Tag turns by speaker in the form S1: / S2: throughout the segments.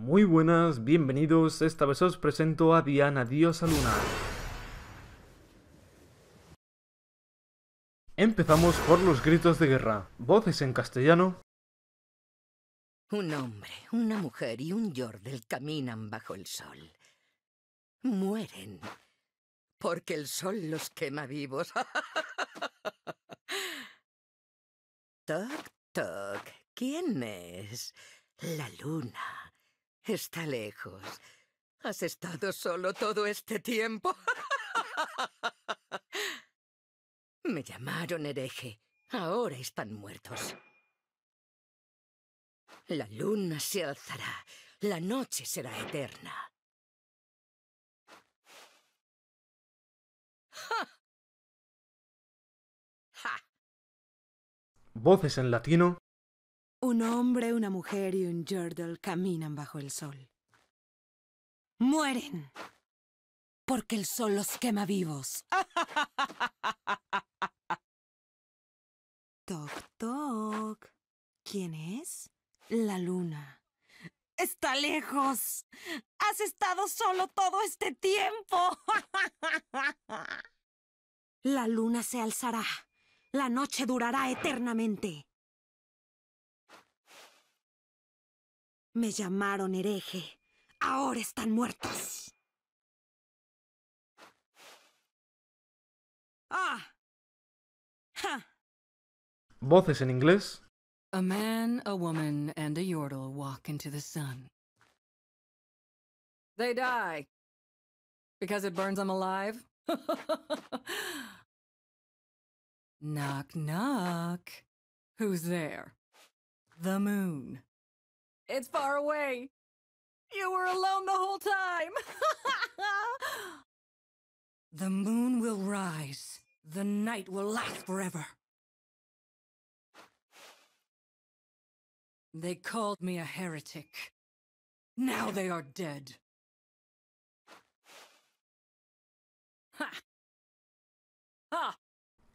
S1: Muy buenas, bienvenidos. Esta vez os presento a Diana Diosa Luna. Empezamos por los gritos de guerra. Voces en castellano.
S2: Un hombre, una mujer y un Jordel caminan bajo el sol. Mueren. Porque el sol los quema vivos. toc, toc. ¿Quién es? La luna. Está lejos. Has estado solo todo este tiempo. Me llamaron hereje. Ahora están muertos. La luna se alzará. La noche será eterna.
S1: Voces en latino
S2: un hombre, una mujer y un Yordle caminan bajo el sol. ¡Mueren! Porque el sol los quema vivos. toc, toc. ¿Quién es? La luna. ¡Está lejos! ¡Has estado solo todo este tiempo! La luna se alzará. La noche durará eternamente. Me llamaron hereje. Ahora están muertos.
S1: Ah. Ja. Voces en inglés.
S2: A man, a woman, and a yordle walk into the sun. They die. Because it burns them alive? knock, knock. Who's there? The moon. It's far away. You were alone the whole time. the moon will rise. The night will last forever. They called me a heretic. Now they are dead.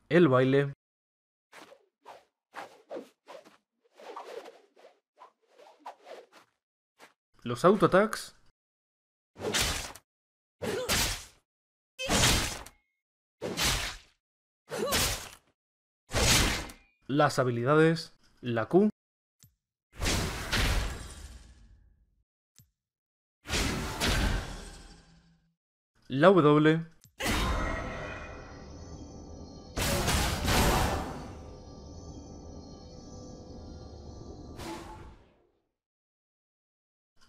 S2: El baile
S1: Los auto-attacks. Las habilidades. La Q. La W.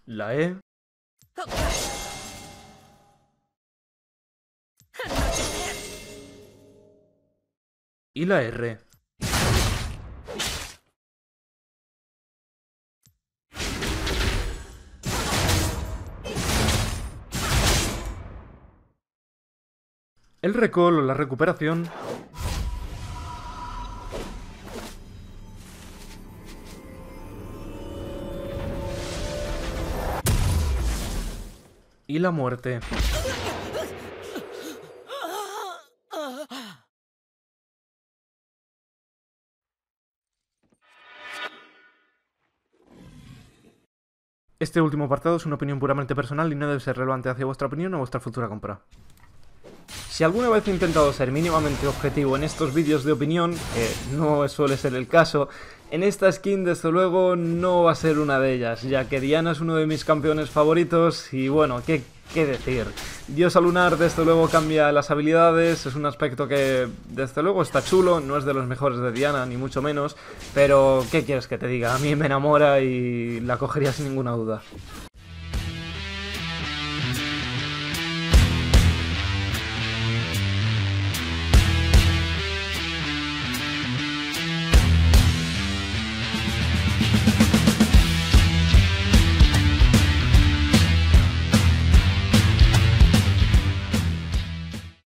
S1: La E. Y la R. El recall o la recuperación y la muerte. Este último apartado es una opinión puramente personal y no debe ser relevante hacia vuestra opinión o vuestra futura compra. Si alguna vez he intentado ser mínimamente objetivo en estos vídeos de opinión, que eh, no suele ser el caso, en esta skin desde luego no va a ser una de ellas, ya que Diana es uno de mis campeones favoritos y bueno, ¿qué, qué decir? Diosa Lunar desde luego cambia las habilidades, es un aspecto que desde luego está chulo, no es de los mejores de Diana, ni mucho menos, pero ¿qué quieres que te diga? A mí me enamora y la cogería sin ninguna duda.